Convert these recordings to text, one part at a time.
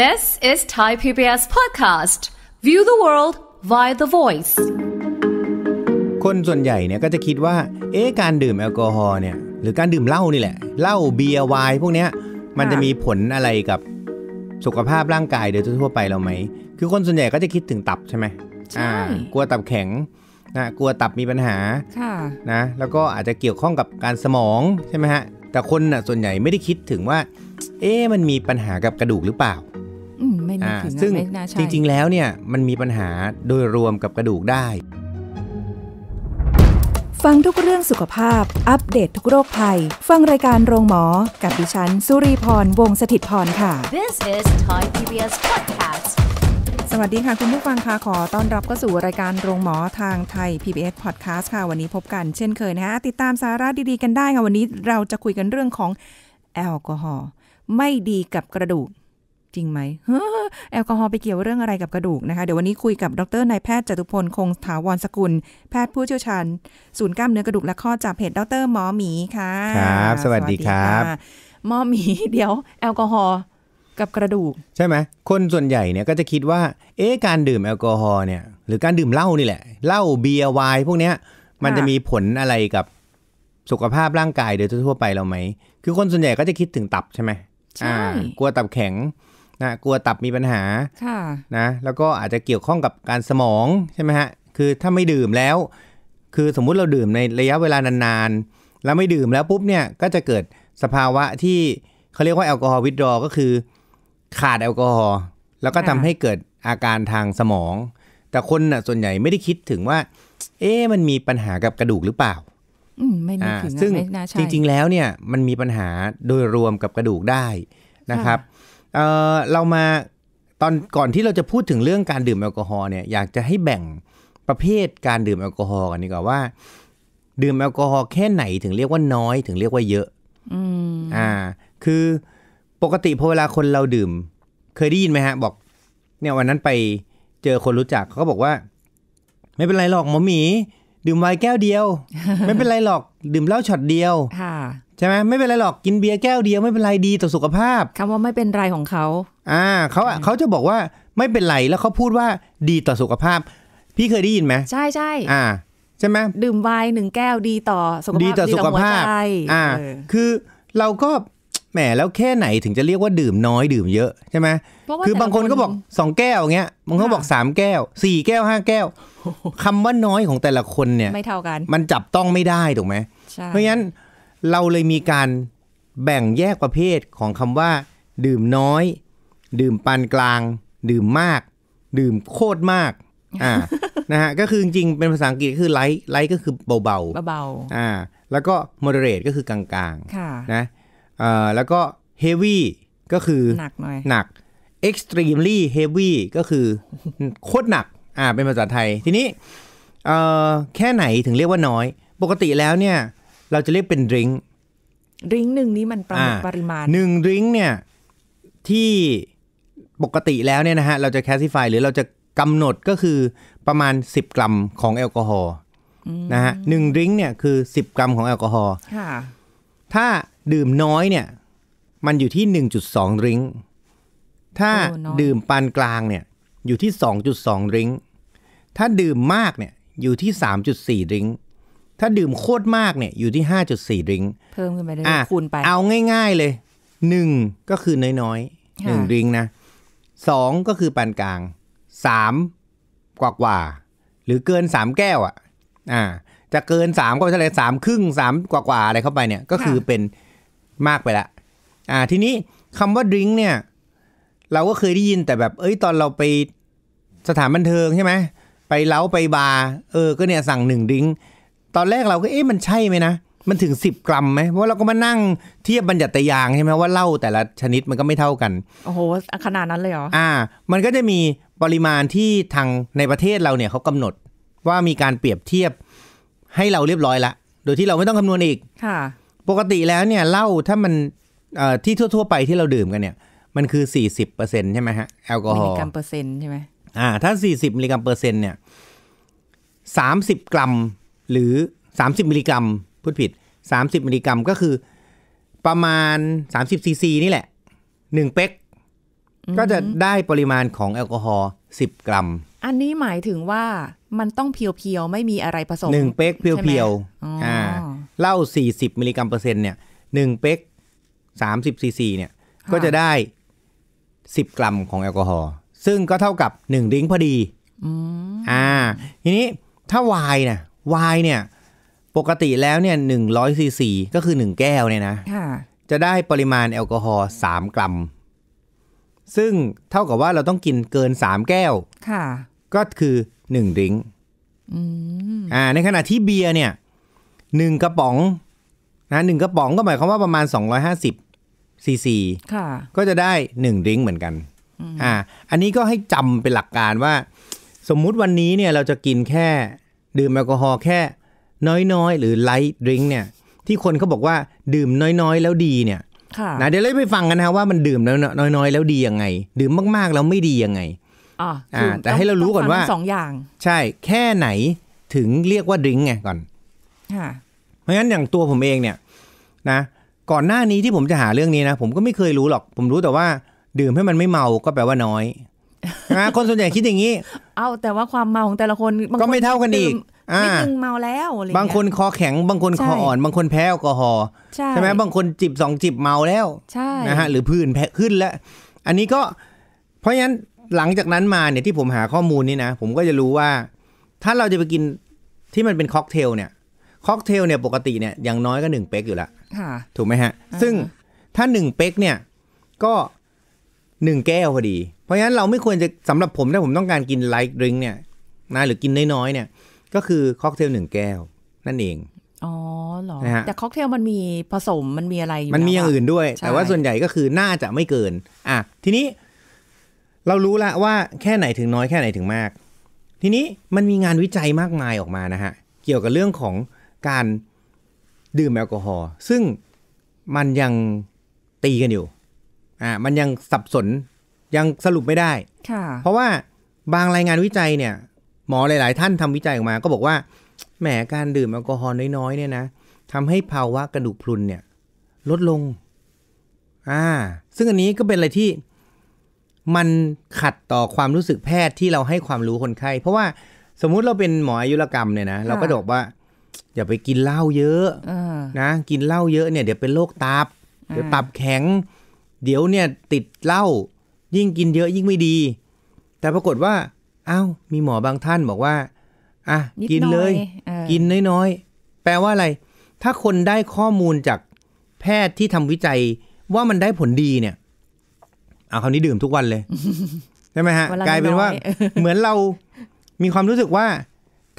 This is Thai PBS podcast. View the world via the voice. คนส่วนใหญ่เนี่ยก็จะคิดว่า เอ๊ะการดื่มแอลกอฮอล์เนี่ย หรือการดื่มเหล้านี่แหละ เหล้า เบียร์ ไวน์ พวกเนี้ย มันจะมีผลอะไรกับสุขภาพร่างกายโดยทั่วไปเราไหม คือคนส่วนใหญ่ก็จะคิดถึงตับใช่ไหมใช่ากลัวตับแข็ง นะกลัวตับมีปัญหา ค่ะ นะ แล้วก็อาจจะเกี่ยวข้องกับการสมองใช่ไหมฮะ แต่คนน่ะส่วนใหญ่ไม่ได้คิดถึงว่า เอ๊ะมันมีปัญหากับกระดูกหรือเปล่าไม่นึกถึงซึ่งจริงๆ แล้วเนี่ยมันมีปัญหาโดยรวมกับกระดูกได้ ฟังทุกเรื่องสุขภาพ อัปเดตททุกโรคภัยฟังรายการโรงหมอ กับดิฉันสุรีพรวงศิตพรค่ะ This is Thai PBS podcast สวัสดีค่ะ คุณผู้ฟังค่ะขอต้อนรับก็สู่รายการโรงหมอทางไทย PBS Podcast ค่ะ วันนี้พบกันเช่นเคยนะฮะติดตามสาระดีๆกันได้ค่ะวันนี้เราจะคุยกันเรื่องของแอลกอฮอล์ไม่ดีกับกระดูกจริงไหมแอลกอฮอล์ไปเกี่ยวเรื่องอะไรกับกระดูกนะคะเดี๋ยววันนี้คุยกับดรนายแพทย์จตุพล คงถาวรสกุล แพทย์ผู้เชี่ยวชาญศูนย์กล้ามเนื้อกระดูกและข้อจากเพจดรหมอหมีค่ะ ครับ สวัสดีครับหมอหมี เดี๋ยว แอลกอฮอล์กับกระดูก ใช่ไหม คนส่วนใหญ่เนี่ยก็จะคิดว่า เอ๊ะการดื่มแอลกอฮอล์เนี่ยหรือการดื่มเหล้านี่แหละเหล้าเบียร์ไวน์พวกเนี้ยมันจะมีผลอะไรกับสุขภาพร่างกายโดยทั่วไปเราไหมคือคนส่วนใหญ่ก็จะคิดถึงตับใช่ไหมใช่กลัวตับแข็งนะกลัวตับมีปัญหา ค่ะ นะ แล้วก็อาจจะเกี่ยวข้องกับการสมองใช่ไหมฮะ คือถ้าไม่ดื่มแล้ว คือสมมุติเราดื่มในระยะเวลานานๆ แล้วไม่ดื่มแล้วปุ๊บเนี่ยก็จะเกิดสภาวะที่เขาเรียกว่าแอลกอฮอล์วิดรอก็คือ ขาดแอลกอฮอล์ แล้วก็ทำให้เกิดอาการทางสมอง แต่คนน่ะส่วนใหญ่ไม่ได้คิดถึงว่า เอ๊มันมีปัญหากับกระดูกหรือเปล่า อืมไม่นึกถึงซึ่งจริง ๆ แล้วเนี่ยมันมีปัญหาโดยรวมกับกระดูกได้นะครับเออเรามาตอนก่อนที่เราจะพูดถึงเรื่องการดื่มแอลกอฮอล์เนี่ยอยากจะให้แบ่งประเภทการดื่มแอลกอฮอล์กันดีกว่าว่า ดื่มแอลกอฮอล์แค่ไหนถึงเรียกว่าน้อยถึงเรียกว่าเยอะอ่า คือปกติพอเวลาคนเราดื่มเคยได้ยินไหมฮะบอกเนี่ยวันนั้นไปเจอคนรู้จักเขาก็บอกว่า ไม่เป็นไรหรอกหมอหมี ดื่มไวน์แก้วเดียว ไม่เป็นไรหรอกดื่มเหล้าช็อตเดียวใช่ไหมไม่เป็นไรหรอกกินเบียร์แก้วเดียวไม่เป็นไรดีต่อสุขภาพ คำว่าไม่เป็นไรของเขาอ่าเขาเขาจะบอกว่าไม่เป็นไร แล้วเขาพูดว่าดีต่อสุขภาพ พี่เคยได้ยินไหมใช่ใช่อ่าใช่ไหมดื่มไวน์หนึ่งแก้วดีต่อสุขภาพดีต่อสุขภาพอ่า คือเราก็แหมแล้วแค่ไหนถึงจะเรียกว่าดื่มน้อยดื่มเยอะใช่ไหมคือบางคนก็บอกสองแก้วเงี้ยบางคนบอกสามแก้วสี่แก้วห้าแก้ว คำว่าน้อยของแต่ละคนเนี่ยไม่เท่ากันมันจับต้องไม่ได้ถูกไหมเพราะงั้นเราเลยมีการแบ่งแยกประเภทของคำว่า ดื่มน้อย ดื่มปานกลาง ดื่มมาก ดื่มโคตรมากอ่านะฮะก็คือจริงๆ เป็นภาษาอังกฤษคือไลท์ไลท์ก็คือเบาๆเบาๆอ่าแล้วก็มอดเรตก็คือกลางๆนะเอ่อแล้วก็เฮฟวี่ก็คือหนักหน่อยหนัก extremely heavy ก็คือโคตรหนักอ่าเป็นภาษาไทย ทีนี้เอ่อแค่ไหนถึงเรียกว่าน้อยปกติแล้วเนี่ยเราจะเรียกเป็นดริงดริงหนึ่งนี้มันประมาณปริมาณหนึ่งดริงเนี่ยที่ปกติแล้วเนี่ยนะฮะ เราจะแคสซิฟายหรือเราจะกำหนดก็คือประมาณ 10 กรัมของแอลกอฮอล์นะฮะหนึ่งดริงเนี่ยคือ 10 กรัมของแอลกอฮอล์ถ้าดื่มน้อยเนี่ยมันอยู่ที่ 1.2ดริงถ้าดื่มปานกลางเนี่ย อยู่ที่ 2.2ดริงถ้าดื่มมากเนี่ยอยู่ที่ 3.4ดริงถ้าดื่มโคตรมากเนี่ยอยู่ที่ห้าจุดสี่ริงเพิ่มขึ้นไปเลยคูณไปเอาง่ายๆเลยหนึ่งก็คือน้อยๆหนึ่งดริงนะสองก็คือปานกลางสามกว่ากว่าหรือเกินสามแก้วอ่ะอ่า จะเกินสามก็ไม่ใช่สามครึ่งสามกว่ากว่าอะไรเข้าไปเนี่ย ก็คือเป็นมากไปละ อ่าทีนี้คำว่าดริงเนี่ย เราก็เคยได้ยินแต่แบบเอ้ยตอนเราไปสถานบันเทิงใช่ไหมไปเล้าไปบาร์เออ ก็เนี่ยสั่งหนึ่งดริงตอนแรกเราก็เอ๊ะมันใช่ไหมนะ มันถึง 10 กรัมไหมเพราะเราก็มานั่งเทียบบรรจัตยางใช่ไหมว่าเหล้าแต่ละชนิดมันก็ไม่เท่ากัน โอ้โห ขนาดนั้นเลยเหรอ อ่า มันก็จะมีปริมาณที่ทางในประเทศเราเนี่ยเขากำหนดว่ามีการเปรียบเทียบให้เราเรียบร้อยละ โดยที่เราไม่ต้องคำนวณอีก ค่ะ ปกติแล้วเนี่ยเหล้าถ้ามันที่ทั่ว ๆ ไปที่เราดื่มกันเนี่ย มันคือ4์ใช่ไหมฮะแอลกอฮอล์มิลลิกรัมเปอร์เซ็นต์ใช่ไหมอ่า ถ้า40มิลลิกรัมเปอร์เซ็นต์เนี่ยิบกรัมหรือ 30มิลลิกรัมพูดผิด 30มิลลิกรัมก็คือ ประมาณ 30ซีซีนี่แหละ1เป๊กก็จะได้ปริมาณของแอลกอฮอล์10กรัม อันนี้หมายถึงว่ามันต้องเพียวๆ ไม่มีอะไรผสมหนึ่งเป๊กเพียวๆอ่าเหล้า40มิลลิกรัมเปอร์เซ็นต์เนี่ยหนึ่งเป๊ก30ซีซี เนี่ย ก็จะได้ 10กรัมของแอลกอฮอล์ซึ่งก็เท่ากับ1ดิ้งพอดีอ่า ทีนี้ถ้าไว์เน่ะวายเนี่ย ปกติแล้วเนี่ยหนึ่งร้อยซีซี ก็คือหนึ่งแก้วเนี่ยนะจะได้ปริมาณแอลกอฮอล์สามกรัม ซึ่งเท่ากับว่าเราต้องกินเกินสามแก้วก็คือหนึ่งดิ้งอ่า ในขณะที่เบียร์เนี่ยหนึ่งกระป๋องนะหนึ่งกระป๋องก็หมายความว่าประมาณสองร้อยห้าสิบซีซีก็จะได้หนึ่งดิ้งเหมือนกันอ่าอันนี้ก็ให้จำเป็นหลักการว่า สมมุติวันนี้เนี่ยเราจะกินแค่ดื่มแอลกอฮอล์แค่น้อยๆ หรือไลท์ดริงก์เนี่ย ที่คนเขาบอกว่าดื่มน้อยๆ แล้วดีเนี่ยนะเดี๋ยวเราไปฟังกันนะว่ามันดื่มแล้วน้อย ๆแล้วดียังไง ดื่มมากๆ แล้วไม่ดียังไงอ่า แต่ให้เรารู้ก่อนว่าสองอย่าง ใช่แค่ไหนถึงเรียกว่าดริงก์ไงก่อนค่ะเพราะงั้นอย่างตัวผมเองเนี่ยนะ ก่อนหน้านี้ที่ผมจะหาเรื่องนี้นะผมก็ไม่เคยรู้หรอก ผมรู้แต่ว่า ดื่มให้มันไม่เมาก็แปลว่าน้อยนะคนส่วนใหญ่คิดอย่างนี้ เอาแต่ว่าความเมาของแต่ละคนก็ไม่เท่ากันอีกนิดนึงเมาแล้ว บางคนคอแข็ง บางคนคออ่อน บางคนแพ้แอลกอฮอล์ ใช่ไหมบางคนจิบสองจิบเมาแล้ว ใช่ นะฮะ หรือพื่นแพ้ขึ้นแล้ว อันนี้ก็ เพราะงั้นหลังจากนั้นมาเนี่ยที่ผมหาข้อมูลนี่นะ ผมก็จะรู้ว่า ถ้าเราจะไปกินที่มันเป็นค็อกเทลเนี่ย ค็อกเทล เนี่ยปกติเนี่ยอย่างน้อยก็หนึ่งเป๊กอยู่ละถูกไหมฮะ ซึ่งถ้าหนึ่งเป๊กเนี่ย ก็หนึ่งแก้วพอดี เพราะฉะนั้น เราไม่ควรจะสำหรับผมถ้าผมต้องการกินไลท์ดริงก์เนี่ยนะหรือกินน้อยๆเนี่ย ก็คือค็อกเทลหนึ่งแก้วนั่นเอง อ๋อเหรอนะแต่ค็อกเทลมันมีผสมมันมีอะไรอยู่มันมีอย่างอื่นด้วย แต่ว่าส่วนใหญ่ก็คือน่าจะไม่เกิน อ่ะ ทีนี้เรารู้ละว่าแค่ไหนถึงน้อยแค่ไหนถึงมาก ทีนี้มันมีงานวิจัยมากมายออกมานะฮะเกี่ยวกับเรื่องของการดื่มแอลกอฮอล์ซึ่งมันยังตีกันอยู่อ่ามันยังสับสนยังสรุปไม่ได้เพราะว่าบางรายงานวิจัยเนี่ย หมอหลาย ๆ ท่านทำวิจัยออกมา ก็บอกว่าแหมการดื่มแอลกอฮอล์น้อยๆเนี่ยนะทำให้ภาวะกระดูกพรุนเนี่ย ลดลง อ่า ซึ่งอันนี้ก็เป็นอะไรที่มันขัดต่อความรู้สึกแพทย์ที่เราให้ความรู้คนไข้เพราะว่าสมมุติเราเป็นหมออายุรกรรมเนี่ยนะเราก็บอกว่าอย่าไปกินเหล้าเยอะนะกินเหล้าเยอะเนี่ย เดี๋ยวเป็นโรคตับเดี๋ยวตับแข็งเดี๋ยวเนี่ย ติดเหล้ายิ่งกินเยอะยิ่งไม่ดี แต่ปรากฏว่าอา้าวมีหมอบางท่านบอกว่าอ่ะกินเลยกินน้อยๆแปลว่าอะไร ถ้าคนได้ข้อมูลจากแพทย์ที่ทำวิจัยว่ามันได้ผลดีเนี่ยเอาคราวนี้ดื่มทุกวันเลยใช่ไหมฮะกลายเป็นว่าเหมือนเรามีความรู้สึกว่า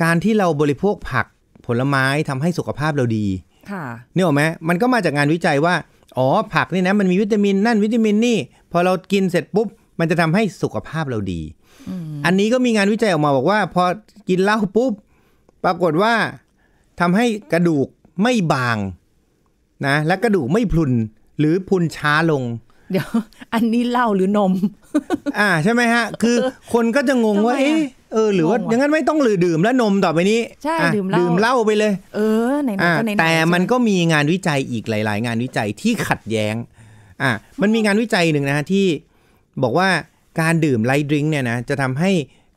การที่เราบริโภคผักผลไม้ทำให้สุขภาพเราดี ค่ะเนี่ยหรอไหมมันก็มาจากงานวิจัยว่าอ๋อผักนี่นะมันมีวิตามินนั่นวิตามินนี่พอเรากินเสร็จปุ๊บ มันจะทำให้สุขภาพเราดีอันนี้ก็มีงานวิจัยออกมาบอกว่าพอกินเหล้าปุ๊บปรากฏว่า ทำให้กระดูกไม่บาง นะ และกระดูกไม่พลุนหรือพลุนช้าลง เดี๋ยว อันนี้เหล้าหรือนม อ่า ใช่ไหมฮะคือคนก็จะงงว่าเอ๊ะเออหรือว่าอย่างนั้นไม่ต้องหรือดื่มแล้วนมต่อไปนี้ ใช่ ดื่มเหล้า ดื่มเหล้าไปเลย เออไหนๆกไหนแต่มันก็มีงานวิจัยอีกหลาย ๆ งานวิจัยที่ขัดแย้ง อ่ะ มันมีงานวิจัยหนึ่งนะที่บอกว่าการดื่มไลท์ดริงก์เนี่ยนะ จะทำให้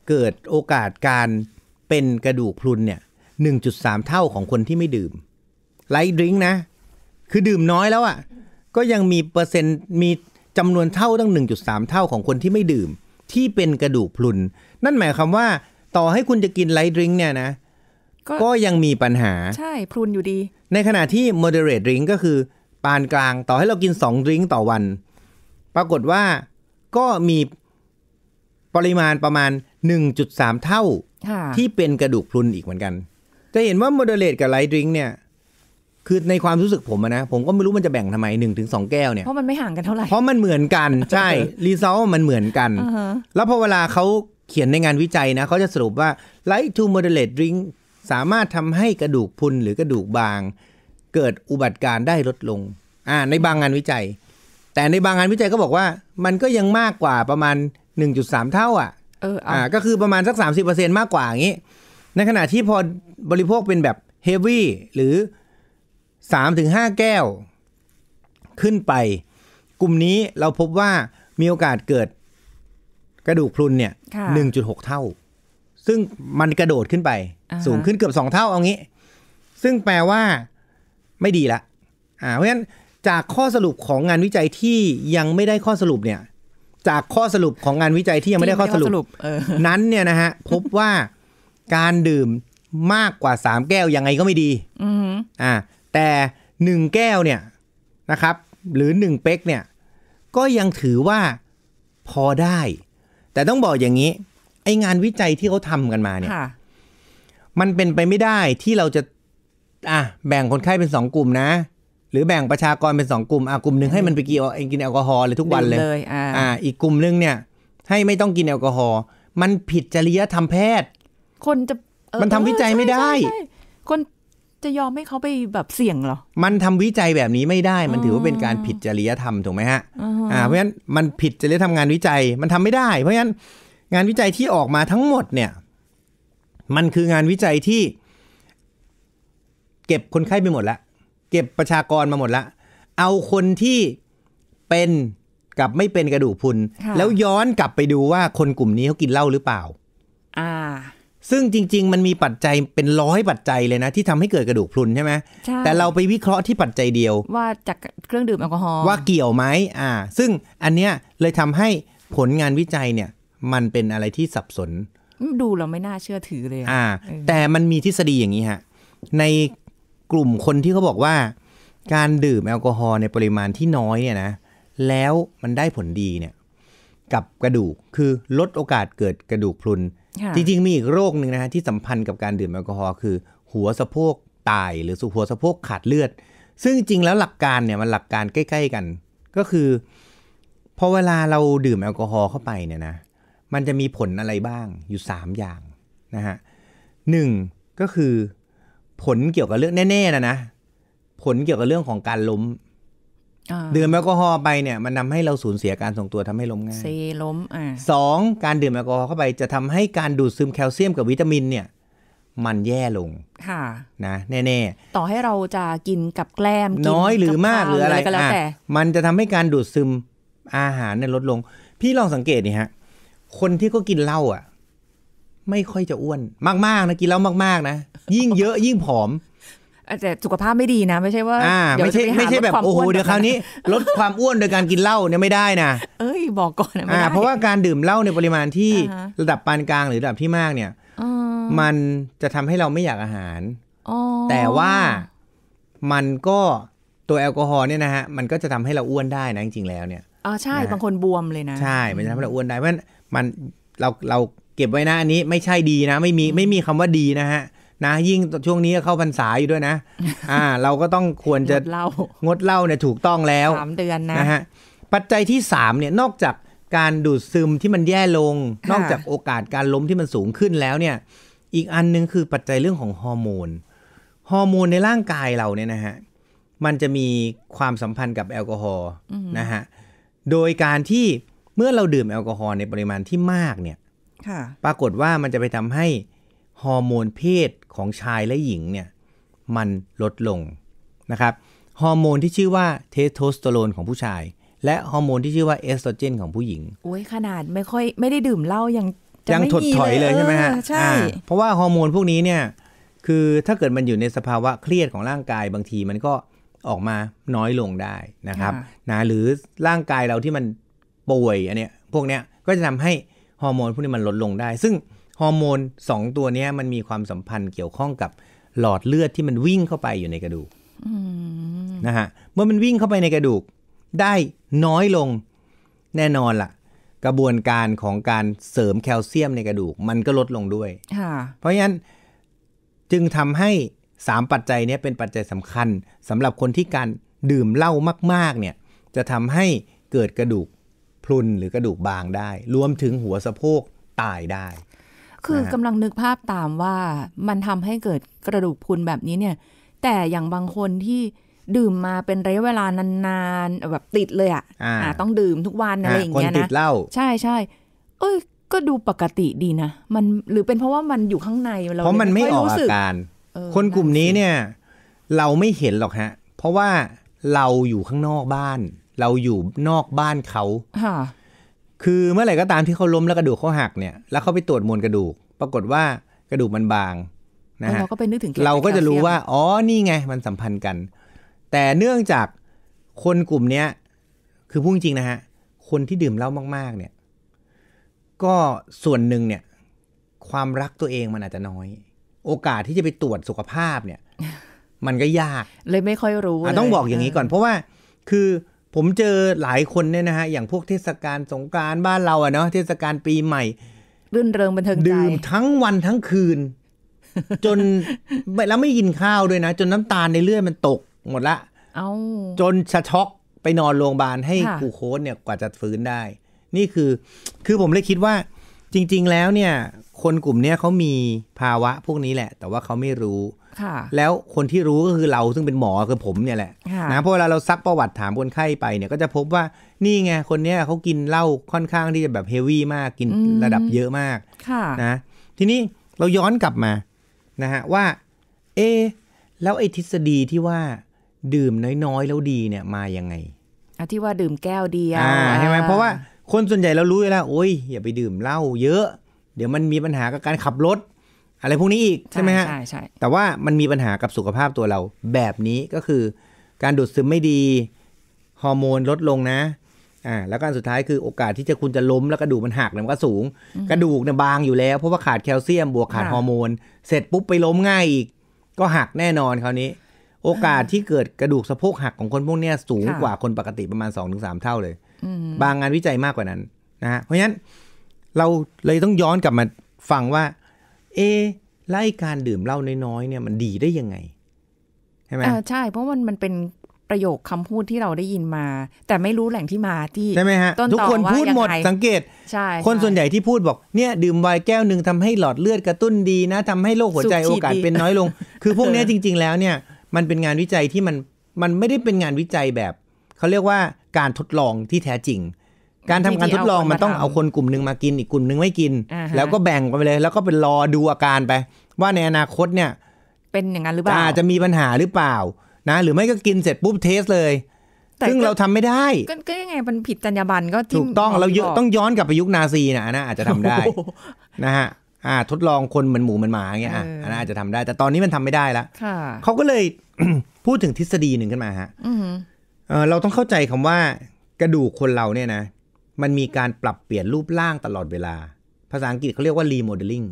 เกิดโอกาสการเป็นกระดูกพรุนเนี่ย1.3เท่าของคนที่ไม่ดื่มไลท์ดริงก์นะ คือดื่มน้อยแล้วอะ่ะ ก็ยังมีเปอร์เซ็นต์มีจำนวนเท่าตั้ง 1.3เท่าของคนที่ไม่ดื่ม ที่เป็นกระดูกพรุนนั่นหมายความว่า ต่อให้คุณจะกินไลท์ดริง์เนี่ยนะ ก็ยังมีปัญหาใช่ พรุนอยู่ดี ในขณะที่ moderate drink ก็คือปานกลางต่อให้เรากิน2ดริง์ต่อวัน ปรากฏว่าก็มีปริมาณประมาณ 1.3 เท่า ที่เป็นกระดูกพรุนอีกเหมือนกัน จะเห็นว่า moderate กับ light drink เนี่ย คือในความรู้สึกผมนะ ผมก็ไม่รู้มันจะแบ่งทำไม1นถึงสแก้วเนี่ยเพราะมันไม่ห่างกันเท่าไหร่เพราะมันเหมือนกันใช่รีซอลมันเหมือนกัน แล้วพอเวลาเขาเขียนในงานวิจัยนะเขาจะสรุปว่า light to moderate drink สามารถทำให้กระดูกพุนหรือกระดูกบางเกิดอุบัติการได้ลดลงอ่าในบางงานวิจัย แต่ในบางงานวิจัยก็บอกว่ามันก็ยังมากกว่าประมาณ 1.3 เท่าอ่ะเอออ่าก็คือประมาณสัก 30%มากกว่าอย่างนี้ ในขณะที่พอบริโภคเป็นแบบเฮฟวี่หรือ 3-5 แก้ว ขึ้นไป กลุ่มนี้เราพบว่ามีโอกาสเกิดกระดูกพรุนเนี่ย หนึ่งจุดหกเท่า ซึ่งมันกระโดดขึ้นไป สูงขึ้นเกือบสองเท่าเอางี้ ซึ่งแปลว่าไม่ดีละอ่าเพราะฉะนั้นจากข้อสรุปของงานวิจัยที่ยังไม่ได้ข้อสรุปเนี่ย จากข้อสรุปของงานวิจัยที่ยังไม่ได้ข้อสรุป นั้นเนี่ยนะฮะพบว่าการดื่มมากกว่าสามแก้วยังไงก็ไม่ดีอ่า แต่หนึ่งแก้วเนี่ยนะครับ หรือหนึ่งเป๊กเนี่ยก็ยังถือว่าพอได้แต่ต้องบอกอย่างนี้ ไองานวิจัยที่เขาทำกันมาเนี่ยมันเป็นไปไม่ได้ที่เราจะ อ่ะแบ่งคนไข้เป็นสองกลุ่มนะ หรือแบ่งประชากรเป็นสองกลุ่มอ่ะกลุ่มหนึ่งให้มันไปกินเองกินแอลกอฮอล์เลยทุกวันเลย อ่าอีกกลุ่มหนึ่งเนี่ย ให้ไม่ต้องกินแอลกอฮอล์มันผิดจริยธรรมแพทย์คนจะมันทำวิจัยไม่ได้ คนจะยอมให้เขาไปแบบเสี่ยงเหรอ มันทำวิจัยแบบนี้ไม่ได้ มันถือว่าเป็นการผิดจริยธรรมถูกไหมฮะอ่าเพราะฉะนั้นมันผิดจริยธรรมงานวิจัย มันทำไม่ได้ เพราะฉะนั้นงานวิจัยที่ออกมาทั้งหมดเนี่ย มันคืองานวิจัยที่ เก็บคนไข้ไปหมดละเก็บประชากรมาหมดละเอาคนที่เป็นกับไม่เป็นกระดูกพุน แล้วย้อนกลับไปดูว่าคนกลุ่มนี้เขากินเหล้าหรือเปล่า อ่าซึ่งจริง ๆ มันมีปัจจัยเป็นร้อยปัจจัยเลยนะ ที่ทำให้เกิดกระดูกพรุนใช่ไหมใช่แต่เราไปวิเคราะห์ที่ปัจจัยเดียว ว่าจากเครื่องดื่มแอลกอฮอล์ ว่าเกี่ยวไหมอ่า ซึ่งอันเนี้ยเลยทำให้ผลงานวิจัยเนี่ย มันเป็นอะไรที่สับสน ดูเราไม่น่าเชื่อถือเลย อ่า แต่มันมีทฤษฎีอย่างนี้ฮะ ในกลุ่มคนที่เขาบอกว่า การดื่มแอลกอฮอล์ในปริมาณที่น้อยเนี่ยนะ แล้วมันได้ผลดีเนี่ย กับกระดูก คือลดโอกาสเกิดกระดูกพรุนจริงๆมีอีกโรคหนึ่งนะฮะที่สัมพันธ์กับการดื่มแอลกอฮอล์คือหัวสะโพกตาย หรือสุหัวสะโพกขาดเลือด ซึ่งจริงแล้วหลักการเนี่ยมันหลักการใกล้ๆกัน ก็คือพอเวลาเราดื่มแอลกอฮอล์เข้าไปเนี่ยนะมันจะมีผลอะไรบ้างอยู่ 3 อย่างนะฮะหนึ่งก็คือผลเกี่ยวกับเรื่องแน่ๆนะนะผลเกี่ยวกับเรื่องของการล้มดื่มแอลกอฮอล์ไปเนี่ยมันนาให้เราสูญเสียการทรงตัวทำให้ล้มง่ายเซล้มอ่าสองการดื่มแอลกอฮอล์เข้าไปจะทำให้การดูดซึมแคลเซียมกับวิตามินเนี่ย มันแย่ลง ค่ะ นะแน่ๆต่อให้เราจะกินกับแกล้มน้อยหรือมากหรืออะไรก็แล้วแต่มันจะทำให้การดูดซึมอาหารเนี่ยลดลง พี่ลองสังเกตนี่ฮะคนที่ก็กินเหล้าอ่ะ ไม่ค่อยจะอ้วน มากๆนะกินเหล้ามากๆนะยิ่งเยอะยิ่งผอมแต่ สุขภาพไม่ดีนะ ไม่ใช่ว่า อ่าไม่ใช่ ไม่ใช่แบบโอ้โหเดี๋ยวคราวนี้ลดความอ้วนโดยการกินเหล้าเนี่ยไม่ได้นะเอ้ย บอกก่อนนะอ่าเพราะว่าการดื่มเหล้าในปริมาณที่ระดับปานกลางหรือระดับที่มากเนี่ยมันจะทำให้เราไม่อยากอาหารแต่ว่ามันก็ตัวแอลกอฮอล์เนี่ยนะฮะ มันก็จะทำให้เราอ้วนได้นะจริงๆแล้วเนี่ยอ๋อใช่บางคนบวมเลยนะ ใช่มันจะทำให้เราอ้วนได้เพราะมันเราเราเก็บไว้นะอันนี้ไม่ใช่ดีนะ ไม่มีไม่มีคำว่าดีนะฮะนะยิ่งช่วงนี้เข้าพรรษาอยู่ด้วยนะ อ่า เราก็ต้องควรจะเล่างดเล่าเนี่ยถูกต้องแล้วสามเดือนนะนะฮะ ปัจจัยที่สามเนี่ยนอกจากการดูดซึมที่มันแย่ลง นอกจากโอกาสการล้มที่มันสูงขึ้นแล้วเนี่ย อีกอันนึงคือปัจจัยเรื่องของฮอร์โมน ฮอร์โมนในร่างกายเราเนี่ยนะฮะ มันจะมีความสัมพันธ์กับแอลกอฮอล์นะฮะ โดยการที่เมื่อเราดื่มแอลกอฮอล์ในปริมาณที่มากเนี่ยปรากฏว่ามันจะไปทำให้ฮอร์โมนเพศของชายและหญิงเนี่ยมันลดลงนะครับฮอร์โมนที่ชื่อว่าเทสโทสเตอโรนของผู้ชาย และฮอร์โมนที่ชื่อว่าเอสโตรเจนของผู้หญิง โอ้ยขนาดไม่ค่อย ไม่ได้ดื่มเหล้ายังยังถดถอยเลยใช่ไหมฮะใช่เพราะว่าฮอร์โมนพวกนี้เนี่ยคือถ้าเกิดมันอยู่ในสภาวะเครียดของร่างกายบางทีมันก็ออกมาน้อยลงได้นะครับนะหรือร่างกายเราที่มันป่วย อันเนี้ย พวกเนี้ยก็จะทำให้ฮอร์โมนพวกนี้มันลดลงได้ซึ่งฮอร์โมน 2 ตัวนี้มันมีความสัมพันธ์เกี่ยวข้องกับหลอดเลือดที่มันวิ่งเข้าไปอยู่ในกระดูกนะฮะ เมื่อมันวิ่งเข้าไปในกระดูกได้น้อยลงแน่นอนละ่ะ กระบวนการของการเสริมแคลเซียมในกระดูกมันก็ลดลงด้วย เพราะฉะนั้นจึงทำให้สามปัจจัยนี้เป็นปัจจัยสำคัญสำหรับคนที่การดื่มเหล้ามาก ๆ เนี่ยจะทำให้เกิดกระดูกพรุนหรือกระดูกบางได้รวมถึงหัวสะโพกตายได้คือกำลังนึกภาพตามว่ามันทำให้เกิดกระดูกพุนแบบนี้เนี่ย แต่อย่างบางคนที่ดื่มมาเป็นระยะเวลานานๆแบบติดเลยอะอ่ะต้องดื่มทุกวันอะไรอย่างเงี้ยนะคนติดเหล้าใช่ใช่เอ้ยก็ดูปกติดีนะมันหรือเป็นเพราะว่ามันอยู่ข้างในเราเพราะมันไม่ออกอาการ คนกลุ่มนี้เนี่ย เราไม่เห็นหรอกฮะ เพราะว่าเราอยู่ข้างนอกบ้าน เราอยู่นอกบ้านเขาค่ะคือเมื่อไหร่ ก็ตามที่เขาล้มแล้วกระดูกเขาหักเนี่ย แล้วเขาไปตรวจมวลกระดูกปรากฏว่ากระดูกมันบางนะฮะเราก็ไปนึกถึง เราก็จะรู้ว่าอ๋อนี่ไง มันสัมพันธ์กัน แต่เนื่องจากคนกลุ่มเนี้ย คือพูดจริงนะฮะ คนที่ดื่มเหล้ามาก ๆ เนี่ย ก็ส่วนหนึ่งเนี่ย ความรักตัวเองมันอาจจะน้อย โอกาสที่จะไปตรวจสุขภาพเนี่ย มันก็ยากเลยไม่ค่อยรู้ต้องบอกอย่างนี้ก่อน เพราะว่าคือผมเจอหลายคนเนี่ยนะฮะ อย่างพวกเทศกาลสงการบ้านเราอะเนาะ เทศกาลปีใหม่ รื่นเริงบันเทิงใจดื่มทั้งวันทั้งคืน จนแล้วไม่กินข้าวด้วยนะ จนน้ำตาลในเลือดมันตก หมดละ เอาจนชะช็อกไปนอนโรงพยาบาล ให้กูโค้ดเนี่ยกว่าจะฟื้นได้ นี่คือ คือผมเลยคิดว่า จริงๆแล้วเนี่ย คนกลุ่มเนี้ยเขามีภาวะพวกนี้แหละแต่ว่าเขาไม่รู้แล้วคนที่รู้ก็คือเราซึ่งเป็นหมอคือผมเนี่ยแหละนะเพราะเวลาเราซักประวัติถามคนไข้ไปเนี่ยก็จะพบว่านี่ไงคนเนี้ยเขากินเหล้าค่อนข้างที่จะแบบเฮวี่มากกินระดับเยอะมากนะทีนี้เราย้อนกลับมานะฮะว่าเอแล้วไอ้ทฤษฎีที่ว่าดื่มน้อยๆ แล้วดีเนี่ยมายังไงอที่ว่าดื่มแก้วเดียวใช่ไหมเพราะว่าคนส่วนใหญ่เรารู้แล้ว โอ้ยอย่าไปดื่มเหล้าเยอะ เดี๋ยวมันมีปัญหากับการขับรถอะไรพวกนี้อีกใช่ไหมฮะใช่ใช่แต่ว่ามันมีปัญหากับสุขภาพตัวเรา แบบนี้ก็คือ การดูดซึมไม่ดีฮอร์โมนลดลงนะอ่าแล้วก็สุดท้ายคือโอกาสที่จะคุณจะล้มแล้วกระดูกมันหักเนี่ยมันก็สูง กระดูกเนี่ยบางอยู่แล้ว เพราะว่าขาดแคลเซียม บวกขาดฮอร์โมน เสร็จปุ๊บไปล้มง่ายอีก ก็หักแน่นอนคราวนี้ โอกาสที่เกิดกระดูกสะโพกหักของคนพวกเนี้ย สูงกว่าคนปกติประมาณ2-3เท่าเลยบางงานวิจัยมากกว่านั้น นะฮะเพราะฉะนั้นเราเลยต้องย้อนกลับมาฟังว่าเอ ไล่การดื่มเหล้าน้อยๆเนี่ยมันดีได้ยังไง ใช่ไหมอ่าใช่เพราะมันมันเป็นประโยคคำพูดที่เราได้ยินมา แต่ไม่รู้แหล่งที่มาที่ใช่ไหมฮะทุกคนพูดหมดสังเกต ใช่ คนส่วนใหญ่ที่พูดบอกเนี่ย ดื่มไวน์แก้วหนึ่งทำให้หลอดเลือดกระตุ้นดีนะ ทำให้โรคหัวใจโอกาสเป็นน้อยลง คือพวกนี้จริง ๆ แล้วเนี่ยมันเป็นงานวิจัยที่มันมันไม่ได้เป็นงานวิจัยแบบเขาเรียกว่าการทดลองที่แท้จริงการทำการทดลองมันต้องเอาคนกลุ่มหนึ่งมากินอีกกลุ่มหนึ่งไม่กิน แล้วก็แบ่งไปเลย แล้วก็เป็นรอดูอาการไป ว่าในอนาคตเนี่ย เป็นอย่างนั้นหรือเปล่าจะมีปัญหาหรือเปล่านะหรือไม่ก็กินเสร็จปุ๊บเทสเลยซึ่งเราทำไม่ได้ก็ยังไงมันผิดจรรยาบรรณก็ถูกต้องเราต้องย้อนกลับไปยุคนาซีนะนะอาจจะทำได้นะฮะ อ่าทดลองคนเหมือนหมูเหมือนหมาเงี้ยอ่ะอาจจะทำได้ แต่ตอนนี้มันทำไม่ได้แล้วเขาก็เลยพูดถึงทฤษฎีหนึ่งขึ้นมาฮะเราต้องเข้าใจคำว่ากระดูกคนเราเนี่ยนะมันมีการปรับเปลี่ยนรูปร่างตลอดเวลา ภาษาอังกฤษเขาเรียกว่ารีโมเดลลิ่ง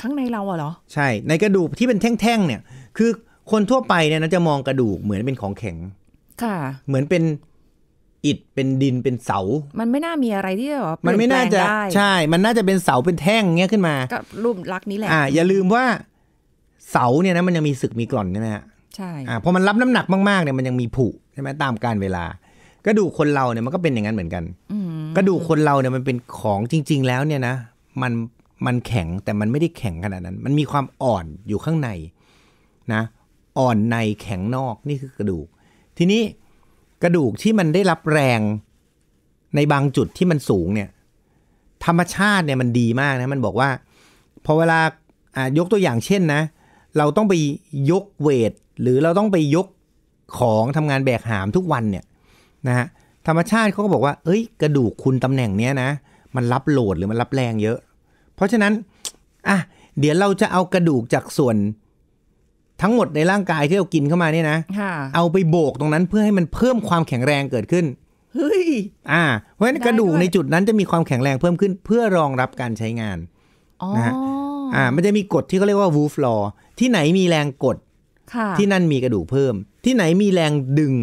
ข้างในเราเหรอ ใช่ ในกระดูกที่เป็นแท่งๆเนี่ย คือคนทั่วไปเนี่ยนะจะมองกระดูกเหมือนเป็นของแข็ง ค่ะ เหมือนเป็นอิฐเป็นดินเป็นเสา มันไม่น่ามีอะไรที่แบบมันไม่น่าจะ ใช่ มันน่าจะเป็นเสาเป็นแท่งเงี้ยขึ้นมาก็รูปลักษณ์นี้แหละอ่า อย่าลืมว่าเสาเนี่ยนะมันยังมีสึกมีกร่อนใช่ไหมฮะใช่อ่าพอมันรับน้ำหนักมาก ๆเนี่ยมันยังมีผุใช่ไหมตามการเวลากระดูกคนเราเนี่ยมันก็เป็นอย่างนั้นเหมือนกัน อืกระดูกคนเราเนี่ยมันเป็นของจริงๆแล้วเนี่ยนะ มันมันแข็งแต่มันไม่ได้แข็งขนาดนั้น มันมีความอ่อนอยู่ข้างในนะ อ่อนในแข็งนอกนี่คือกระดูก ทีนี้ กระดูกที่มันได้รับแรงในบางจุดที่มันสูงเนี่ย ธรรมชาติเนี่ยมันดีมากนะ มันบอกว่า พอเวลาอ่ายกตัวอย่างเช่นนะ เราต้องไปยกเวทหรือเราต้องไปยกของทำงานแบกหามทุกวันเนี่ยนะฮะธรรมชาติเขาก็บอกว่า เอ้ยกระดูกคุณตำแหน่งเนี้ยนะ มันรับโหลดหรือมันรับแรงเยอะ เพราะฉะนั้น อ่ะ เดี๋ยวเราจะเอากระดูกจากส่วน ทั้งหมดในร่างกายที่เรากินเข้ามาเนี่ยนะ เอาไปโบกตรงนั้นเพื่อให้มันเพิ่มความแข็งแรงเกิดขึ้น เฮ้ย อ่าเพราะฉะนั้นกระดูกในจุดนั้นจะมีความแข็งแรงเพิ่มขึ้น เพื่อรองรับการใช้งานนะะอ่า มันจะมีกฎที่เขาเรียกว่าวูฟลอที่ไหนมีแรงกดที่นั่นมีกระดูกเพิ่ม ที่ไหนมีแรงดึง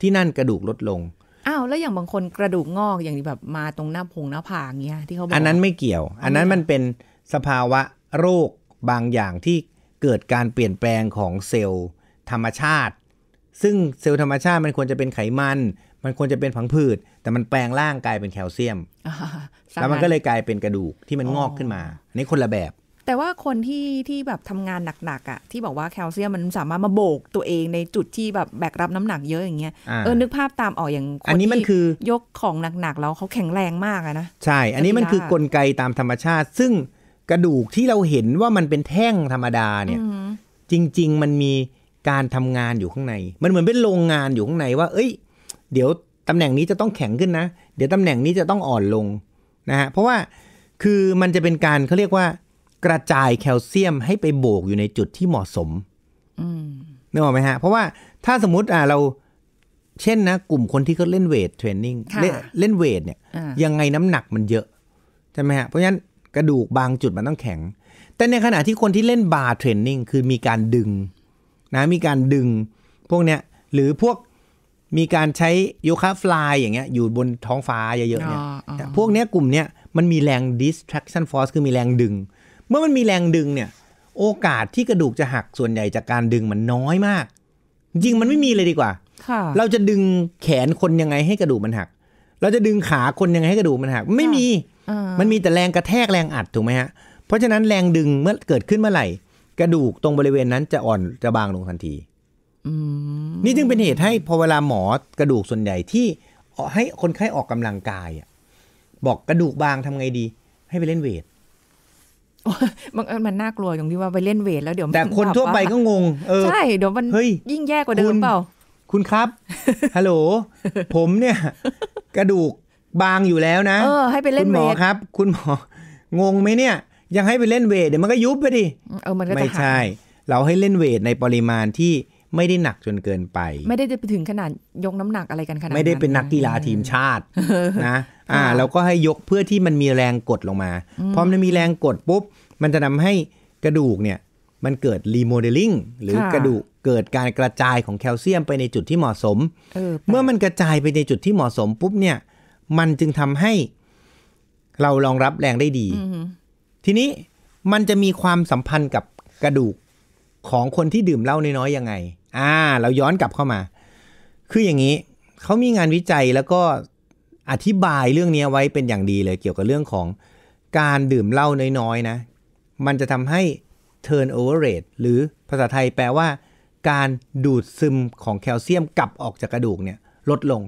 ที่นั่นกระดูกลดลงอ้าว แล้วอย่างบางคนกระดูกงอกอย่างแบบมาตรงหน้าพงหน้าผากเงี้ยที่เขาบอกอันนั้นไม่เกี่ยว อันนั้นมันเป็นสภาวะโรคบางอย่างที่เกิดการเปลี่ยนแปลงของเซลล์ธรรมชาติ ซึ่งเซลล์ธรรมชาติมันควรจะเป็นไขมัน มันควรจะเป็นผังผืดแต่มันแปลงร่างกลายเป็นแคลเซียมแล้วมันก็เลยกลายเป็นกระดูกที่มันงอกขึ้นมาในคนละแบบแต่ว่าคนที่ที่แบบทำงานหนักๆอะ่ะที่บอกว่าแคลเซียมมันสามารถมาโบกตัวเองในจุดที่แบบแบกรับน้ำหนักเยอะอย่างเงี้ยเออนึกภาพตามออกอย่างอันนี้มันคือยกของหนักๆ แล้วเขาแข็งแรงมากนะใช่ อันนี้มันคือกลไกตามธรรมชาติ ซึ่งกระดูกที่เราเห็นว่ามันเป็นแท่งธรรมดาเนี่ย จริงๆมันมีการทำงานอยู่ข้างใน มันเหมือนเป็นโรงงานอยู่ข้างในว่า เอ้ย เดี๋ยวตำแหน่งนี้จะต้องแข็งขึ้นนะ เดี๋ยวตำแหน่งนี้จะต้องอ่อนลงนะฮะเพราะว่าคือมันจะเป็นการเขาเรียกว่ากระจายแคลเซียมให้ไปโบกอยู่ในจุดที่เหมาะสมนึกออกไหมฮะ เพราะว่าถ้าสมมติอ่าเรา เช่นนะ กลุ่มคนที่เขาเล่นเวทเทรนนิ่งเล่นเวทเนี่ย ยังไงน้ำหนักมันเยอะ ใช่ไหมฮะ เพราะฉะนั้นกระดูกบางจุดมันต้องแข็ง แต่ในขณะที่คนที่เล่นบาร์เทรนนิ่งคือมีการดึง นะมีการดึง พวกเนี้ยหรือพวกมีการใช้โยคะฟลายอย่างเงี้ย อยู่บนท้องฟ้าเยอะๆเนี่ยพวกเนี้ยกลุ่มเนี้ยมันมีแรง distraction force คือมีแรงดึงเมื่อมันมีแรงดึงเนี่ย โอกาสที่กระดูกจะหักส่วนใหญ่จากการดึงมันน้อยมาก จริงมันไม่มีเลยดีกว่าเราจะดึงแขนคนยังไงให้กระดูกมันหัก เราจะดึงขาคนยังไงให้กระดูกมันหัก ไม่มี มันมีแต่แรงกระแทกแรงอัดถูกไหมฮะเพราะฉะนั้นแรงดึงเมื่อเกิดขึ้นเมื่อไหร่ กระดูกตรงบริเวณนั้นจะอ่อนจะบางลงทันทีนี่จึงเป็นเหตุให้พอเวลาหมอกระดูกส่วนใหญ่ที่ให้คนไข้ออกกำลังกายบอกกระดูกบางทำไงดี ให้ไปเล่นเวทบางมันน่ากลัวตรงที่ว่า ไปเล่นเวทแล้วเดี๋ยวแต่คนทั่วไปก็งงเออใช่เดี๋ยวมันยิ่งแย่กว่าเดิมเปล่าคุณครับฮัลโหลผมเนี่ย กระดูกบางอยู่แล้วนะเออให้ไปเล่นเวทคุณหมอครับ คุณหมองงไหมเนี่ย ยังให้ไปเล่นเวทเดี๋ยวมันก็ยุบไปดิเออมันก็ไม่ใช่ เราให้เล่นเวทในปริมาณที่ไม่ได้หนักจนเกินไป ไม่ได้จะไปถึงขนาดยกน้ำหนักอะไรกันขนาดไม่ได้เป็นนักกีฬาทีมชาตินะอ่าเราก็ให้ยกเพื่อที่มันมีแรงกดลงมาพอมันมีแรงกดปุ๊บ มันจะทำให้กระดูกเนี่ย มันเกิดรีโมเดลลิ่งหรือกระดูกเกิดการกระจายของแคลเซียมไปในจุดที่เหมาะสมเเมื่อมันกระจายไปในจุดที่เหมาะสมปุ๊บเนี่ย มันจึงทำให้ เรารองรับแรงได้ดีทีนี้มันจะมีความสัมพันธ์กับกระดูกของคนที่ดื่มเหล้าน้อยๆยังไง อ่า เราย้อนกลับเข้ามา คืออย่างนี้เขามีงานวิจัยแล้วก็อธิบายเรื่องนี้ไว้เป็นอย่างดีเลยเกี่ยวกับเรื่องของ การดื่มเหล้าน้อยๆนะมันจะทำให้ turnover rate หรือภาษาไทยแปลว่าการดูดซึมของแคลเซียม กลับออกจากกระดูกเนี่ยลดลง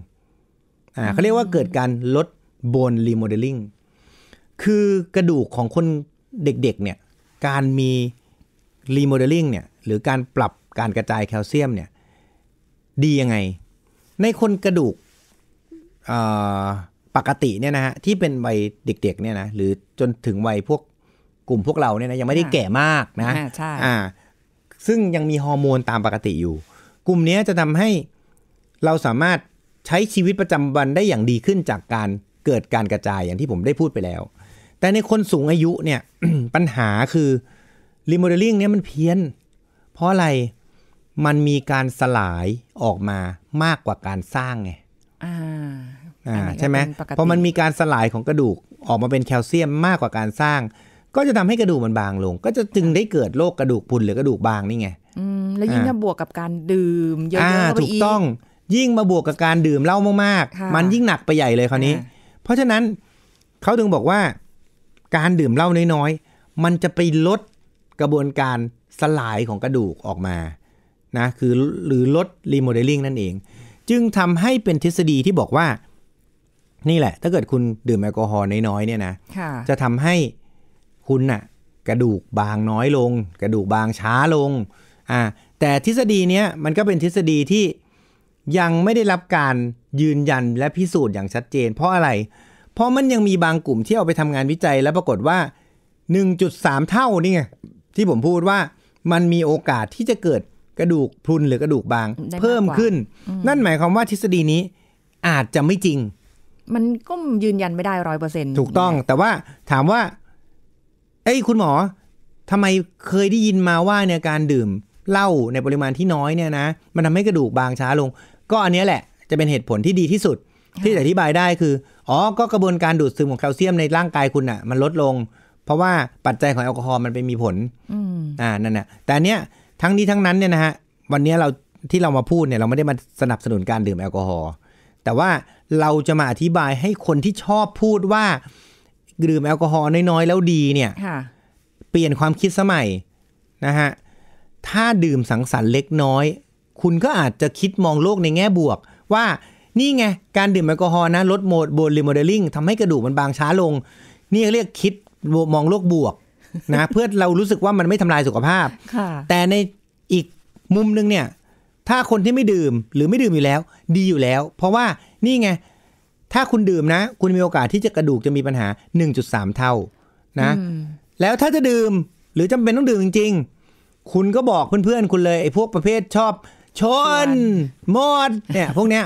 อ่าเขาเรียกว่าเกิดการลด b บนรีโมเดลลิ่งคือกระดูกของคนเด็กๆเนี่ยการมีรีโมเดลลิ่งเนี่ยหรือการปรับการกระจายแคลเซียมเนี่ยดียังไง ในคนกระดูกปกติเนี่ยนะฮะ ที่เป็นวัยเด็กๆเนี่ยนะ หรือจนถึงวัยพวกกลุ่มพวกเราเนี่ยนะ ยังไม่ได้แก่มากนะใช่อ่า ซึ่งยังมีฮอร์โมนตามปกติอยู่ กลุ่มนี้จะทำให้เราสามารถใช้ชีวิตประจำวันได้อย่างดีขึ้นจากการเกิดการกระจายอย่างที่ผมได้พูดไปแล้ว แต่ในคนสูงอายุเนี่ยปัญหาคือรีโมเดลลิ่งเนี่ยมันเพี้ยน เพราะอะไรมันมีการสลายออกมามากกว่าการสร้างไง่าใช่ไหมเพราะมันมีการสลายของกระดูกออกมาเป็นแคลเซียมมากกว่าการสร้าง ก็จะทำให้กระดูกมันบางลง ก็จะจึงได้เกิดโรคกระดูกพุนหรือกระดูกบางนี่ไงอืมแล้วยิ่งมาบวกกับการดื่มเยอะๆถูกต้องยิ่งมาบวกกับการดื่มเหล้ามากๆมันยิ่งหนักไปใหญ่เลยคราวนี้ เพราะฉะนั้นเขาถึงบอกว่า การดื่มเหล้าน้อยๆ มันจะไปลดกระบวนการสลายของกระดูกออกมานะคือหรือลดรีโมเดลลิ่งนั่นเอง จึงทำให้เป็นทฤษฎีที่บอกว่านี่แหละ ถ้าเกิดคุณดื่มแอลกอฮอล์น้อยๆเนี่ยนะ จะทำให้คุณน่ะกระดูกบางน้อยลง กระดูกบางช้าลง อ่า แต่ทฤษฎีเนี้ยมันก็เป็นทฤษฎีที่ยังไม่ได้รับการยืนยันและพิสูจน์อย่างชัดเจน เพราะอะไร เพราะมันยังมีบางกลุ่มที่เอาไปทำงานวิจัย แล้วปรากฏว่า 1.3 เท่านี่ไง ที่ผมพูดว่ามันมีโอกาสที่จะเกิดกระดูกพรุนหรือกระดูกบางเพิ่มขึ้น นั่นหมายความว่าทฤษฎีนี้อาจจะไม่จริงมันก็ยืนยันไม่ได้ร้อยเปอร์เซ็นถูกต้อง แต่ว่าถามว่า เอ้ยคุณหมอ ทำไมเคยได้ยินมาว่าเนี่ยการดื่มเหล้าในปริมาณที่น้อยเนี่ยนะ มันทำให้กระดูกบางช้าลง ก็อันนี้แหละจะเป็นเหตุผลที่ดีที่สุด ที่อธิบายได้คือ อ๋อ ก็กระบวนการดูดซึมของแคลเซียม ในร่างกายคุณอ่ะ มันลดลง เพราะว่าปัจจัยของแอลกอฮอล์มันไปมีผลอ่า นั่นแหะแต่เนี้ยทั้งนี้ทั้งนั้นเนี่ยนะฮะ วันนี้เราที่เรามาพูดเนี่ยเราไม่ได้มาสนับสนุนการดื่มแอลกอฮอล์แต่ว่าเราจะมาอธิบายให้คนที่ชอบพูดว่า ดื่มแอลกอฮอล์น้อยๆ แล้วดีเนี่ยเปลี่ยนความคิดสมัยนะฮะถ้าดื่มสังสรรค์เล็กน้อย คุณก็อาจจะคิดมองโลกในแง่บวก ว่านี่ไงการดื่มแอลกอฮอล์นะลดโหมดบนรีโมเดลลิ่งทำให้กระดูกมันบางช้าลง นี่เรียกคิดมองโลกบวกนะเพื่อเรารู้สึกว่ามันไม่ทำลายสุขภาพ แต่ในอีกมุมนึงเนี่ยถ้าคนที่ไม่ดื่มหรือไม่ดื่มอยู่แล้ว ดีอยู่แล้ว เพราะว่านี่ไง ถ้าคุณดื่มนะ คุณมีโอกาสที่จะกระดูกจะมีปัญหา 1.3 เท่านะ แล้วถ้าจะดื่มหรือจำเป็นต้องดื่มจริงๆ คุณก็บอกเพื่อน ๆคุณเลย ไอ้พวกประเภทชอบ ชนมอดเนี่ยพวกเนี้ย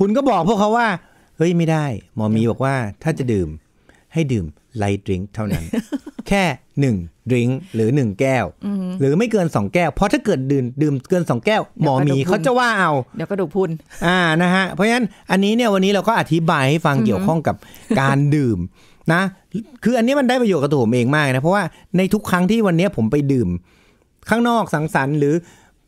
คุณก็บอกพวกเขาว่าเฮ้ยไม่ได้หมอมีบอกว่า ถ้าจะดื่มให้ดื่มไลท์ดริงก์เท่านั้น แค่หนึ่งดริงก์หรือ 1 แก้ว หรือไม่เกิน 2 แก้วเพราะถ้าเกิดดื่มดื่มเกิน2 แก้วหมอมีเขาจะว่าเอา เดี๋ยวกระดูกพุนอ่านะฮะเพราะฉะนั้นอันนี้เนี่ยวันนี้เราก็อธิบายให้ฟังเกี่ยวข้องกับการดื่มนะ คืออันนี้มันได้ประโยชน์กับตัวผมเองมากนะ เพราะว่าในทุกครั้งที่วันนี้ผมไปดื่ม ข้างนอกสังสรรค์หรือ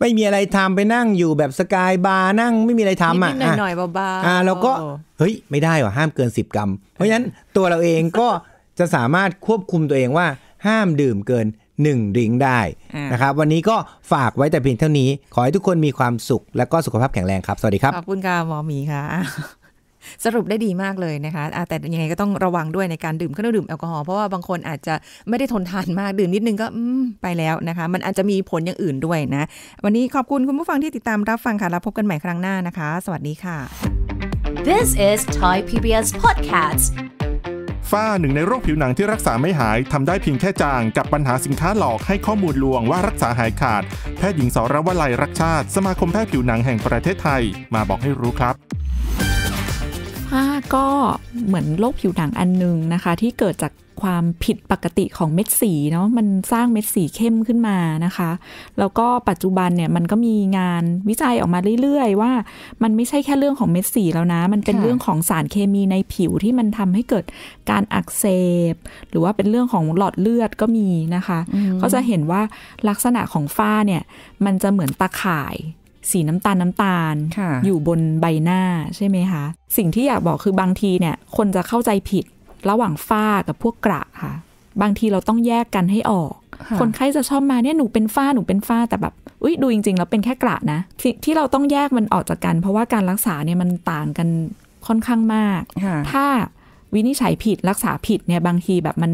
ไม่มีอะไรทำไปนั่งอยู่แบบสกายบาร์นั่งไม่มีอะไรทำอ่ะนิดหน่อยเบาๆอ่าเราก็เฮ้ยไม่ได้หรอห้ามเกิน 10 กรัมเพราะฉะนั้นตัวเราเองก็จะสามารถควบคุมตัวเองว่าห้ามดื่มเกิน1ดิ่งได้นะครับวันนี้ก็ฝากไว้แต่เพียงเท่านี้ ขอให้ทุกคนมีความสุข และก็สุขภาพแข็งแรงครับสวัสดีครับขอบคุณค่ะหมอหมีค่ะสรุปได้ดีมากเลยนะคะแต่ยังไงก็ต้องระวังด้วยในการดื่มเครื่องดื่มแอลกอฮอล์เพราะว่าบางคนอาจจะไม่ได้ทนทานมากดื่มนิดนึงก็ไปแล้วนะคะมันอาจจะมีผลอย่างอื่นด้วยนะวันนี้ขอบคุณคุณผู้ฟังที่ติดตามรับฟังค่ะแล้วพบกันใหม่ครั้งหน้านะคะ สวัสดีค่ะ This is Thai PBS Podcast ฝ้าหนึ่งในโรคผิวหนังที่รักษาไม่หาย ทำได้เพียงแค่จางกับปัญหาสินค้าหลอกให้ข้อมูลลวงว่ารักษาหายขาด แพทย์หญิงสรวลัยรักชาติ สมาคมแพทย์ผิวหนังแห่งประเทศไทยมาบอกให้รู้ครับ้าก็เหมือนโรคผิวหนังอันนึงนะคะ ที่เกิดจากความผิดปกติของเม็ดสีเนาะมันสร้างเม็ดสีเข้มขึ้นมานะคะ แล้วก็ปัจจุบันเนี่ยมันก็มีงานวิจัยออกมาเรื่อยๆ ว่ามันไม่ใช่แค่เรื่องของเม็ดสีแล้วนะ มันเป็นเรื่องของสารเคมีในผิวที่มันทำให้เกิดการอักเสบหรือว่าเป็นเรื่องของหลอดเลือดก็มีนะคะก็จะเห็นว่าลักษณะของฝ้าเนี่ยมันจะเหมือนตาข่ายสีน้ำตาลน้ำตาล อยู่บนใบหน้าใช่ไหมคะ สิ่งที่อยากบอกคือบางทีเนี่ย คนจะเข้าใจผิดระหว่างฝ้ากับพวกกระค่ะ บางทีเราต้องแยกกันให้ออก คนไข้จะชอบมาเนี่ย หนูเป็นฝ้า หนูเป็นฝ้าแต่แบบ อุ้ยดูจริงๆแล้วเป็นแค่กระนะทที่เราต้องแยกมันออกจากกัน เพราะว่าการรักษาเนี่ยมันต่างกันค่อนข้างมาก ถ้าวินิจฉัยผิดรักษาผิดเนี่ยบางทีแบบมัน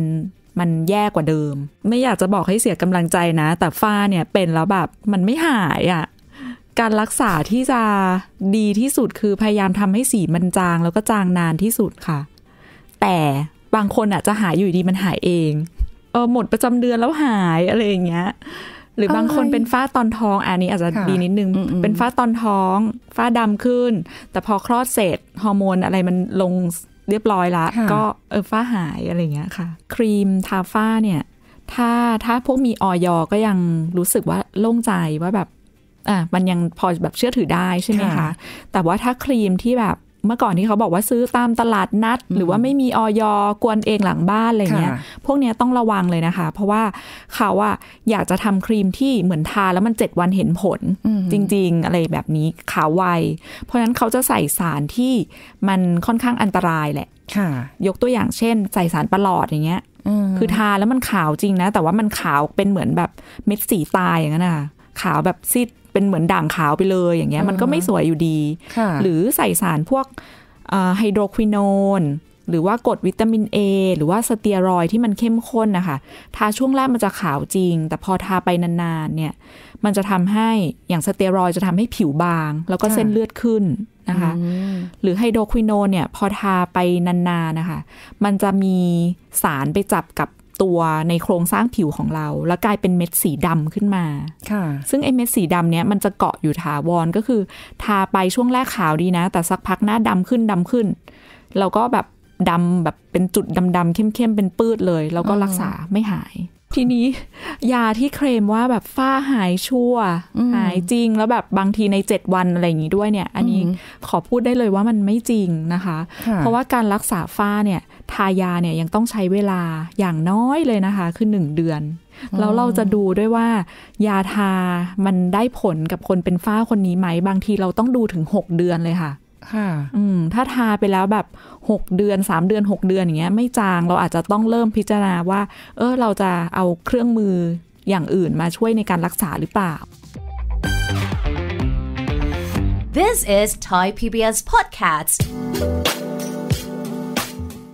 มันแย่กว่าเดิม ไม่อยากจะบอกให้เสียกำลังใจนะ แต่ฝ้าเนี่ยเป็นแล้วแบบมันไม่หายอะ่ะการรักษาที่จะดีที่สุดคือพยายามทำให้สีมันจางแล้วก็จางนานที่สุดค่ะ แต่บางคนอาจจะหายอยู่ดีมันหายเองเออหมดประจำเดือนแล้วหายอะไรอย่างเงี้ยหรือบางคนเป็นฝ้าตอนท้องอันนี้อาจจะดีนิดนึง เป็นฝ้าตอนท้องฝ้าดำขึ้น แต่พอคลอดเสร็จฮอร์โมนอะไรมันลงเรียบร้อยละก็เออฝ้าหายอะไรเงี้ยค่ะ ครีมทาฝ้าเนี่ย ถ้าถ้าพวกมีออยก็ยังรู้สึกว่าโล่งใจว่าแบบอ่ะมันยังพอแบบเชื่อถือได้ใช่ไหมคะ แต่ว่าถ้าครีมที่แบบเมื่อก่อนที่เขาบอกว่าซื้อตามตลาดนัด หรือว่าไม่มีออยกวนเองหลังบ้านอะไรเงี้ย พวกเนี้ยต้องระวังเลยนะคะ เพราะว่าเขาอะอยากจะทำครีมที่เหมือนทาแล้วมันเจ็ดวันเห็นผล จริง ๆ อะไรแบบนี้ขาวไวเพราะฉะนั้นเขาจะใส่สารที่มันค่อนข้างอันตรายแหละค่ะ ยกตัวอย่างเช่นใส่สารประหลอดอย่างเงี้ยคือทาแล้วมันขาวจริงนะแต่ว่ามันขาวเป็นเหมือนแบบเม็ดสีตายอย่างนั้นอะขาวแบบซีดเป็นเหมือนด่างขาวไปเลยอย่างเงี้ยมันก็ไม่สวยอยู่ดี หรือใส่สารพวกไฮโดรควินอนหรือว่ากดวิตามิน A หรือว่าสเตียรอยที่มันเข้มข้นนะคะทาช่วงแรกมันจะขาวจริง แต่พอทาไปนานๆเนี่ยมันจะทำให้อย่างสเตียรอยจะทำให้ผิวบาง แล้วก็เส้นเลือดขึ้นนะคะหรือไฮโดรควินอนเนี่ยพอทาไปนานๆนะคะ มันจะมีสารไปจับกับตัวในโครงสร้างผิวของเรา แล้วกลายเป็นเม็ดสีดำขึ้นมา ค่ะ ซึ่งไอ้เม็ดสีดำเนี้ยมันจะเกาะอยู่ถาวรก็คือ ทาไปช่วงแรกขาวดีนะ แต่สักพักหน้าดำขึ้นดำขึ้นเราก็แบบดำแบบเป็นจุดดำๆเข้มๆเป็นปื้ดเลย แล้วก็รักษาไม่หาย ทีนี้ยาที่เคลมว่าแบบฝ้าหายชัวหายจริง แล้วแบบบางทีใน 7 วันอะไรอย่างนี้ด้วยเนี่ยอันนี้ขอพูดได้เลยว่ามันไม่จริงนะคะ เพราะว่าการรักษาฝ้าเนี่ยทายาเนี่ยยังต้องใช้เวลาอย่างน้อยเลยนะคะ คือหนึ่งเดือนแล้วเราจะดูด้วยว่า ยาทามันได้ผลกับคนเป็นฝ้าคนนี้ไหมบางทีเราต้องดูถึงหกเดือนเลยค่ะ ค่ะอืมถ้าทาไปแล้วแบบหกเดือนสามเดือนหกเดือนอย่างเงี้ย ไม่จางเราอาจจะต้องเริ่มพิจารณาว่า เออเราจะเอาเครื่องมืออย่างอื่นมาช่วยในการรักษาหรือเปล่า This is Thai PBS Podcast